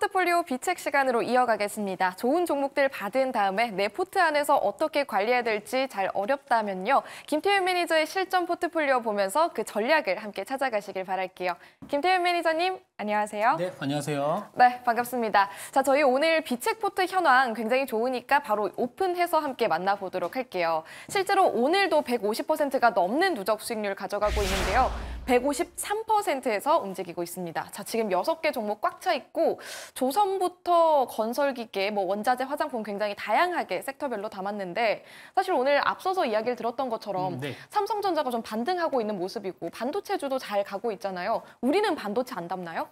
포트폴리오 비책 시간으로 이어가겠습니다. 좋은 종목들 받은 다음에 내 포트 안에서 어떻게 관리해야 될지 잘 어렵다면요. 김태윤 매니저의 실전 포트폴리오 보면서 그 전략을 함께 찾아가시길 바랄게요. 김태윤 매니저님 안녕하세요. 네, 안녕하세요. 네, 반갑습니다. 자, 저희 오늘 비책포트 현황 굉장히 좋으니까 바로 오픈해서 함께 만나보도록 할게요. 실제로 오늘도 150%가 넘는 누적 수익률 가져가고 있는데요. 153%에서 움직이고 있습니다. 자, 지금 여개 종목 꽉 차 있고 조선부터 건설기계, 뭐 원자재, 화장품 굉장히 다양하게 섹터별로 담았는데 사실 오늘 앞서서 이야기를 들었던 것처럼 음, 네. 삼성전자가 좀 반등하고 있는 모습이고 반도체주도 잘 가고 있잖아요. 우리는 반도체 안 담나요?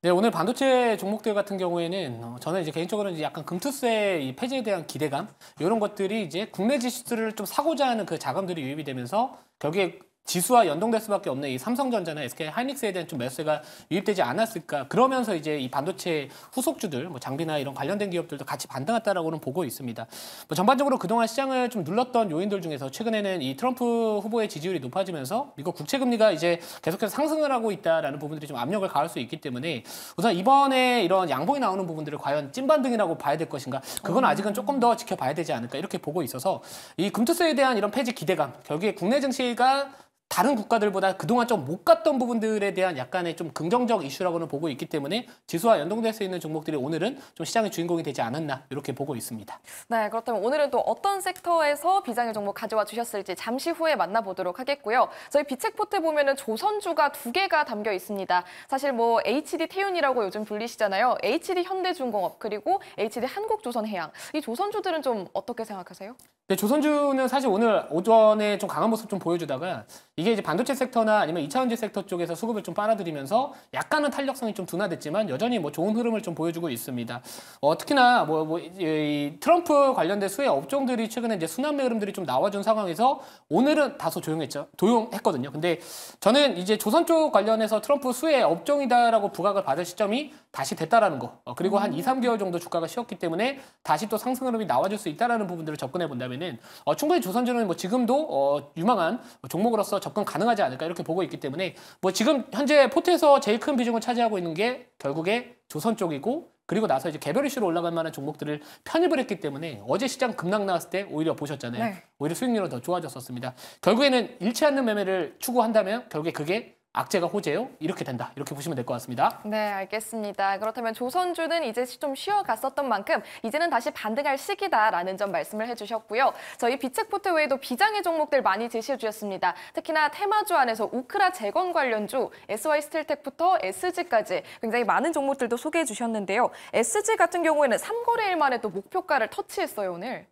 네, 오늘 반도체 종목들 같은 경우에는 어, 저는 이제 개인적으로 이제 약간 금투세 이 폐지에 대한 기대감 이런 것들이 이제 국내 지수을좀 사고자 하는 그 자금들이 유입이 되면서 결국에 지수와 연동될 수밖에 없는 이 삼성전자나 SK 하이닉스에 대한 좀 매수세가 유입되지 않았을까. 그러면서 이제 이 반도체 후속주들, 뭐 장비나 이런 관련된 기업들도 같이 반등했다라고는 보고 있습니다. 뭐 전반적으로 그동안 시장을 좀 눌렀던 요인들 중에서 최근에는 이 트럼프 후보의 지지율이 높아지면서 미국 국채 금리가 이제 계속해서 상승을 하고 있다라는 부분들이 좀 압력을 가할 수 있기 때문에 우선 이번에 이런 양봉이 나오는 부분들을 과연 찐반등이라고 봐야 될 것인가? 그건 어. 아직은 조금 더 지켜봐야 되지 않을까 이렇게 보고 있어서 이 금투세에 대한 이런 폐지 기대감 결국에 국내 증시가 다른 국가들보다 그동안 좀 못 갔던 부분들에 대한 약간의 좀 긍정적 이슈라고는 보고 있기 때문에 지수와 연동될 수 있는 종목들이 오늘은 좀 시장의 주인공이 되지 않았나 이렇게 보고 있습니다. 네, 그렇다면 오늘은 또 어떤 섹터에서 비장의 종목 가져와 주셨을지 잠시 후에 만나보도록 하겠고요. 저희 비책포트 보면은 조선주가 두 개가 담겨 있습니다. 사실 뭐 HD 태윤이라고 요즘 불리시잖아요. HD 현대중공업 그리고 HD 한국조선해양. 이 조선주들은 좀 어떻게 생각하세요? 근데 네, 조선주는 사실 오늘 오전에 좀 강한 모습 좀 보여주다가 이게 이제 반도체 섹터나 아니면 2차원지 섹터 쪽에서 수급을 좀 빨아들이면서 약간은 탄력성이 좀 둔화됐지만 여전히 뭐 좋은 흐름을 좀 보여주고 있습니다. 어, 특히나 뭐, 뭐 이, 트럼프 관련된 수혜 업종들이 최근에 이제 순환매 흐름들이 좀 나와준 상황에서 오늘은 다소 조용했죠. 조용했거든요. 근데 저는 이제 조선 쪽 관련해서 트럼프 수혜 업종이다라고 부각을 받을 시점이 다시 됐다라는 거. 어, 그리고 한 2, 음. 3개월 정도 주가가 쉬었기 때문에 다시 또 상승 흐름이 나와줄 수 있다라는 부분들을 접근해 본다면 보면은 어, 충분히 조선주는 뭐 지금도 어, 유망한 종목으로서 접근 가능하지 않을까 이렇게 보고 있기 때문에 뭐 지금 현재 포트에서 제일 큰 비중을 차지하고 있는 게 결국에 조선 쪽이고 그리고 나서 이제 개별 이슈로 올라갈 만한 종목들을 편입을 했기 때문에 어제 시장 급락 나왔을 때 오히려 보셨잖아요. 네. 오히려 수익률은 더 좋아졌었습니다. 결국에는 일치 않는 매매를 추구한다면 결국에 그게 악재가 호재요? 이렇게 된다. 이렇게 보시면 될 것 같습니다. 네, 알겠습니다. 그렇다면 조선주는 이제 좀 쉬어갔었던 만큼 이제는 다시 반등할 시기다라는 점 말씀을 해주셨고요. 저희 비책 포트 외에도 비장의 종목들 많이 제시해 주셨습니다. 특히나 테마주 안에서 우크라 재건 관련주, SY 스틸텍부터 SG까지 굉장히 많은 종목들도 소개해 주셨는데요. SG 같은 경우에는 3거래일 만에 또 목표가를 터치했어요, 오늘.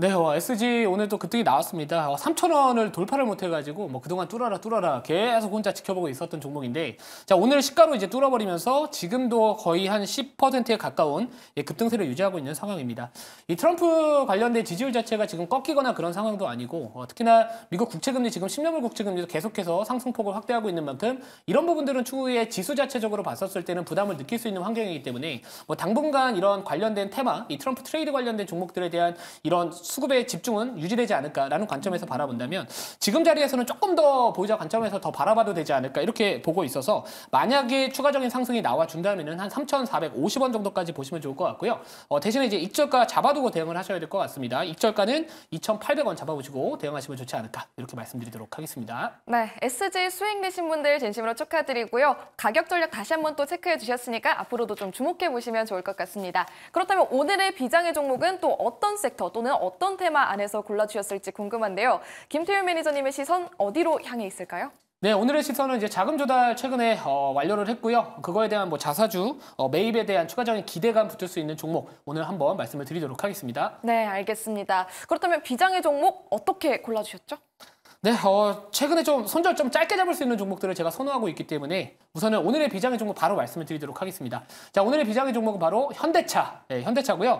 네, 어, SG 오늘 도 급등이 나왔습니다. 3,000원을 어, 돌파를 못해가지고 뭐 그동안 뚫어라 뚫어라 계속 혼자 지켜보고 있었던 종목인데 자 오늘 시가로 이제 뚫어버리면서 지금도 거의 한 10%에 가까운 예, 급등세를 유지하고 있는 상황입니다. 이 트럼프 관련된 지지율 자체가 지금 꺾이거나 그런 상황도 아니고 어, 특히나 미국 국채금리 지금 10년물 국채금리도 계속해서 상승폭을 확대하고 있는 만큼 이런 부분들은 추후에 지수 자체적으로 봤었을 때는 부담을 느낄 수 있는 환경이기 때문에 뭐 당분간 이런 관련된 테마, 이 트럼프 트레이드 관련된 종목들에 대한 이런 수급에 집중은 유지되지 않을까라는 관점에서 바라본다면 지금 자리에서는 조금 더 보유자 관점에서 더 바라봐도 되지 않을까 이렇게 보고 있어서 만약에 추가적인 상승이 나와준다면 한 3,450원 정도까지 보시면 좋을 것 같고요. 어, 대신에 이제 익절가 잡아두고 대응을 하셔야 될 것 같습니다. 익절가는 2,800원 잡아보시고 대응하시면 좋지 않을까 이렇게 말씀드리도록 하겠습니다. 네, SG 수익 내신 분들 진심으로 축하드리고요. 가격 전략 다시 한번 또 체크해 주셨으니까 앞으로도 좀 주목해 보시면 좋을 것 같습니다. 그렇다면 오늘의 비장의 종목은 또 어떤 섹터 또는 어떤 어떤 테마 안에서 골라주셨을지 궁금한데요. 김태윤 매니저님의 시선 어디로 향해 있을까요? 네, 오늘의 시선은 이제 자금 조달 최근에 어, 완료를 했고요. 그거에 대한 뭐 자사주 어, 매입에 대한 추가적인 기대감 붙을 수 있는 종목 오늘 한번 말씀을 드리도록 하겠습니다. 네, 알겠습니다. 그렇다면 비장의 종목 어떻게 골라주셨죠? 네, 어, 최근에 좀 손절 좀 짧게 잡을 수 있는 종목들을 제가 선호하고 있기 때문에 우선은 오늘의 비장의 종목 바로 말씀을 드리도록 하겠습니다. 자, 오늘의 비장의 종목은 바로 현대차. 네, 현대차고요.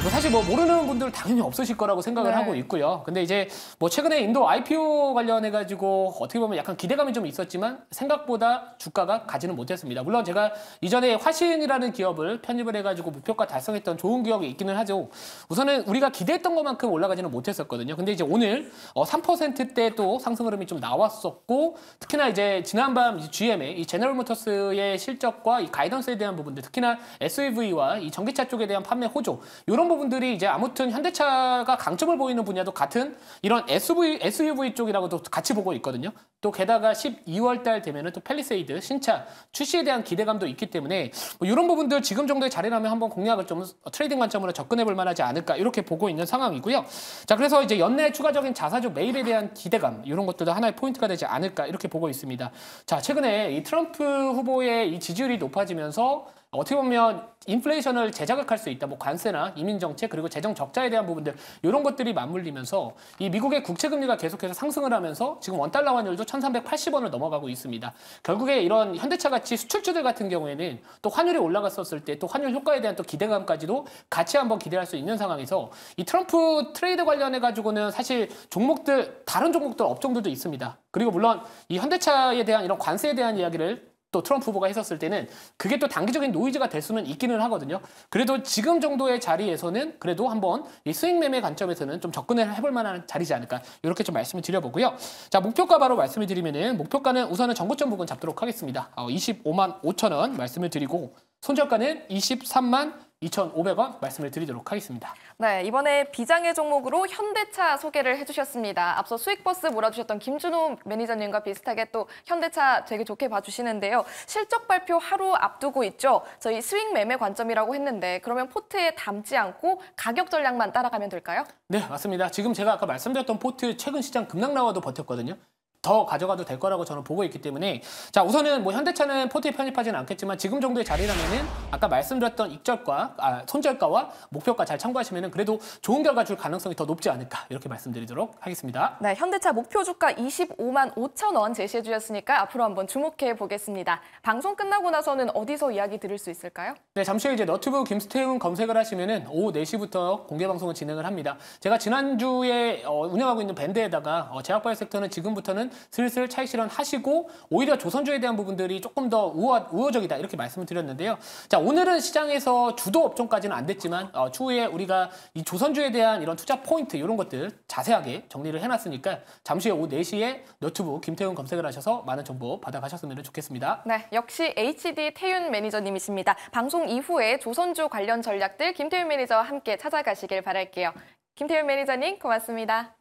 뭐 사실 뭐 모르는 분들 당연히 없으실 거라고 생각을 네. 하고 있고요. 근데 이제 뭐 최근에 인도 IPO 관련해 가지고 어떻게 보면 약간 기대감이 좀 있었지만 생각보다 주가가 가지는 못했습니다. 물론 제가 이전에 화신이라는 기업을 편입을 해 가지고 목표가 달성했던 좋은 기억이 있기는 하죠. 우선은 우리가 기대했던 것만큼 올라가지는 못했었거든요. 근데 이제 오늘 어, 3%대 그때도 상승 흐름이 좀 나왔었고 특히나 이제 지난밤 GM의 이 제너럴 모터스의 실적과 이 가이던스에 대한 부분들 특히나 SUV와 이 전기차 쪽에 대한 판매 호조 이런 부분들이 이제 아무튼 현대차가 강점을 보이는 분야도 같은 이런 SUV, SUV 쪽이라고도 같이 보고 있거든요. 또 게다가 12월 달 되면은 또 팰리세이드 신차 출시에 대한 기대감도 있기 때문에 뭐 이런 부분들 지금 정도의 자리라면 한번 공략을 좀 트레이딩 관점으로 접근해 볼 만하지 않을까 이렇게 보고 있는 상황이고요. 자 그래서 이제 연내 추가적인 자사주 매입에 대한 기대감 자신감 이런 것들도 하나의 포인트가 되지 않을까 이렇게 보고 있습니다. 자 최근에 이 트럼프 후보의 이 지지율이 높아지면서 어떻게 보면 인플레이션을 제자극할 수 있다. 뭐 관세나 이민 정책 그리고 재정 적자에 대한 부분들 이런 것들이 맞물리면서 이 미국의 국채 금리가 계속해서 상승을 하면서 지금 원 달러 환율도 1,380원을 넘어가고 있습니다. 결국에 이런 현대차 같이 수출주들 같은 경우에는 또 환율이 올라갔었을 때 또 환율 효과에 대한 또 기대감까지도 같이 한번 기대할 수 있는 상황에서 이 트럼프 트레이드 관련해 가지고는 사실 종목들 다른 종목들 업종들도 있습니다. 그리고 물론 이 현대차에 대한 이런 관세에 대한 이야기를 또 트럼프 후보가 했었을 때는 그게 또 단기적인 노이즈가 될 수는 있기는 하거든요. 그래도 지금 정도의 자리에서는 그래도 한번 이 스윙 매매 관점에서는 좀 접근을 해볼 만한 자리지 않을까 이렇게 좀 말씀을 드려보고요. 자 목표가 바로 말씀을 드리면은 목표가는 우선은 전고점 부분 잡도록 하겠습니다. 어, 25만 5천 원 말씀을 드리고 손절가는 23만 2,500원 말씀을 드리도록 하겠습니다. 네, 이번에 비장의 종목으로 현대차 소개를 해주셨습니다. 앞서 수익버스 몰아주셨던 김준호 매니저님과 비슷하게 또 현대차 되게 좋게 봐주시는데요. 실적 발표 하루 앞두고 있죠. 저희 스윙 매매 관점이라고 했는데 그러면 포트에 담지 않고 가격 전략만 따라가면 될까요? 네, 맞습니다. 지금 제가 아까 말씀드렸던 포트 최근 시장 급락 나와도 버텼거든요. 더 가져가도 될 거라고 저는 보고 있기 때문에 자 우선은 뭐 현대차는 포트에 편입하진 않겠지만 지금 정도의 자리라면은 아까 말씀드렸던 익절과 아, 손절가와 목표가 잘 참고하시면은 그래도 좋은 결과 줄 가능성이 더 높지 않을까 이렇게 말씀드리도록 하겠습니다. 네, 현대차 목표 주가 25만 5천 원 제시해 주셨으니까 앞으로 한번 주목해 보겠습니다. 방송 끝나고 나서는 어디서 이야기 들을 수 있을까요? 네, 잠시 후 이제 너튜브 김스태훈 검색을 하시면은 오후 4시부터 공개 방송을 진행을 합니다. 제가 지난주에 어, 운영하고 있는 밴드에다가 어, 제약발 섹터는 지금부터는 이는 슬슬 차익 실현하시고 오히려 조선주에 대한 부분들이 조금 더 우호, 적이다 이렇게 말씀을 드렸는데요. 자 오늘은 시장에서 주도 업종까지는 안 됐지만 어, 추후에 우리가 이 조선주에 대한 이런 투자 포인트 이런 것들 자세하게 정리를 해놨으니까 잠시 오후 4시에 너튜브 김태훈 검색을 하셔서 많은 정보 받아가셨으면 좋겠습니다. 네, 역시 HD 태윤 매니저님이십니다. 방송 이후에 조선주 관련 전략들 김태윤 매니저와 함께 찾아가시길 바랄게요. 김태윤 매니저님 고맙습니다.